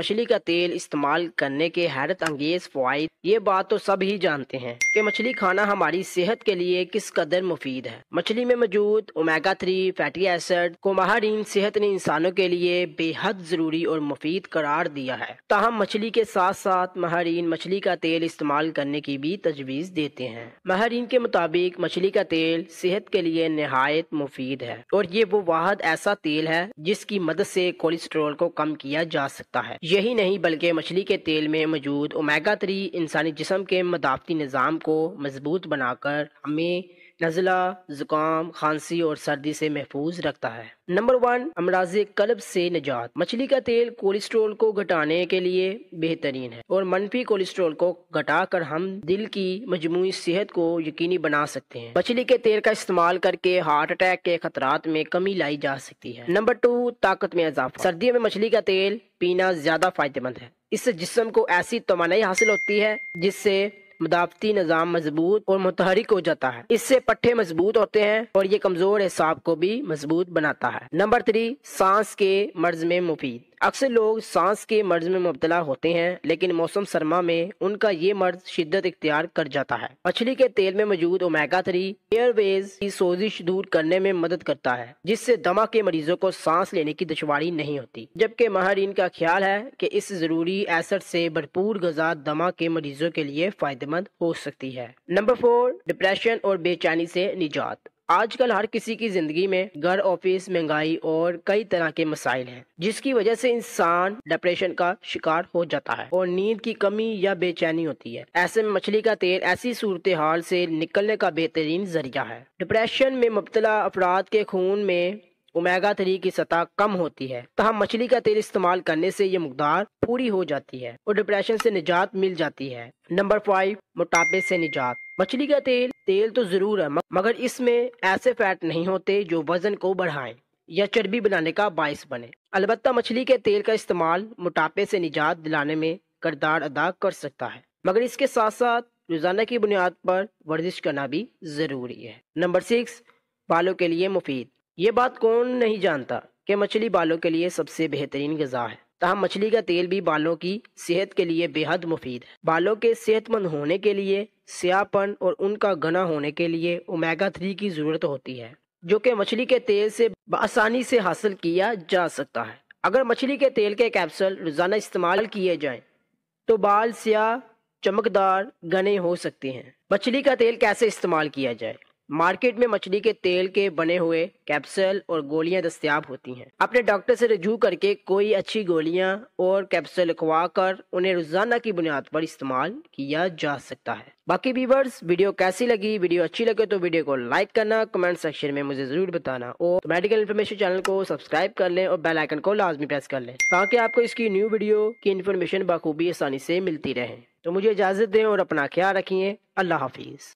मछली का तेल इस्तेमाल करने के हैरत अंगेज फ़ायद ये बात तो सब ही जानते हैं कि मछली खाना हमारी सेहत के लिए किस कदर मुफीद है मछली में मौजूद ओमेगा थ्री फैटी एसिड को माहरीन सेहत ने इंसानों के लिए बेहद जरूरी और मुफीद करार दिया है ताहम मछली के साथ साथ माहरीन मछली का तेल इस्तेमाल करने की भी तजवीज देते हैं माहरीन के मुताबिक मछली का तेल सेहत के लिए नहायत मुफीद है और ये वो वाहद ऐसा तेल है जिसकी मदद से कोलेस्ट्रोल को कम किया जा सकता है यही नहीं बल्कि मछली के तेल में मौजूद ओमेगा थ्री इंसानी जिसम के मदाफती निज़ाम को मजबूत बनाकर हमें नज़ला जुकाम खांसी और सर्दी से महफूज रखता है नंबर वन अमराज कल्ब से निजात मछली का तेल कोलेस्ट्रोल को घटाने के लिए बेहतरीन है और मनफी कोलेस्ट्रोल को घटाकर हम दिल की मजमू सेहत को यकीनी बना सकते हैं मछली के तेल का इस्तेमाल करके हार्ट अटैक के खतरात में कमी लाई जा सकती है नंबर टू ताकत में इजाफा सर्दियों में मछली का तेल पीना ज्यादा फायदेमंद है इससे जिसम को ऐसी तोानाई हासिल होती है जिससे मदाफती निज़ाम मजबूत और मुतहरिक हो जाता है इससे पट्टे मजबूत होते हैं और ये कमजोर हिसाब को भी मजबूत बनाता है नंबर थ्री सांस के मर्ज में मुफीद अक्सर लोग सांस के मर्ज में मुबतला होते हैं लेकिन मौसम सरमा में उनका ये मर्ज शिद्दत इख्तियार कर जाता है मछली के तेल में मौजूद ओमेगा थ्री एयरवेज की सोजिश दूर करने में मदद करता है जिससे दमा के मरीजों को सांस लेने की दुशारी नहीं होती जबकि माहरीन का ख्याल है की इस जरूरी एसड से भरपूर गजा दमा के मरीजों के लिए फायदेमंद हो सकती है नंबर फोर डिप्रेशन और बेचैनी से निजात आजकल हर किसी की जिंदगी में घर ऑफिस महंगाई और कई तरह के मसाइल हैं जिसकी वजह से इंसान डिप्रेशन का शिकार हो जाता है और नींद की कमी या बेचैनी होती है ऐसे में मछली का तेल ऐसी सूरत हाल से निकलने का बेहतरीन जरिया है डिप्रेशन में मुबतला अफराद के खून में ओमेगा थ्री की सतह कम होती है तो हम मछली का तेल इस्तेमाल करने से ये मकदार पूरी हो जाती है और डिप्रेशन से निजात मिल जाती है नंबर फाइव मोटापे से निजात मछली का तेल तेल तो जरूर है मगर इसमें ऐसे फैट नहीं होते जो वजन को बढ़ाएं या चर्बी बनाने का बायस बने अलबत् मछली के तेल का इस्तेमाल मोटापे से निजात दिलाने में करदार अदा कर सकता है मगर इसके साथ साथ रोजाना की बुनियाद पर वर्जिश करना भी ज़रूरी है नंबर सिक्स बालों के लिए मुफीद ये बात कौन नहीं जानता कि मछली बालों के लिए सबसे बेहतरीन गजा है तहम मछली का तेल भी बालों की सेहत के लिए बेहद मुफीद है बालों के सेहतमंद होने के लिए स्यापन और उनका घना होने के लिए ओमेगा थ्री की ज़रूरत होती है जो कि मछली के तेल से आसानी से हासिल किया जा सकता है अगर मछली के तेल के कैप्सूल रोज़ाना इस्तेमाल किए जाएं तो बाल स्याह चमकदार घने हो सकते हैं मछली का तेल कैसे इस्तेमाल किया जाए मार्केट में मछली के तेल के बने हुए कैप्सूल और गोलियां दस्तियाब होती हैं अपने डॉक्टर से रजू करके कोई अच्छी गोलियां और कैप्सूल लिखवा कर उन्हें रोजाना की बुनियाद पर इस्तेमाल किया जा सकता है बाकी व्यूवर्स वीडियो कैसी लगी वीडियो अच्छी लगे तो वीडियो को लाइक करना कमेंट सेक्शन में मुझे जरूर बताना और मेडिकल इन्फॉर्मेशन चैनल को सब्सक्राइब कर लें और बेल आइकन को लाजमी प्रेस कर लें ताकि आपको इसकी न्यू वीडियो की इन्फॉर्मेशन बखूबी आसानी से मिलती रहे तो मुझे इजाज़त दें और अपना ख्याल रखिए अल्लाह हाफिज़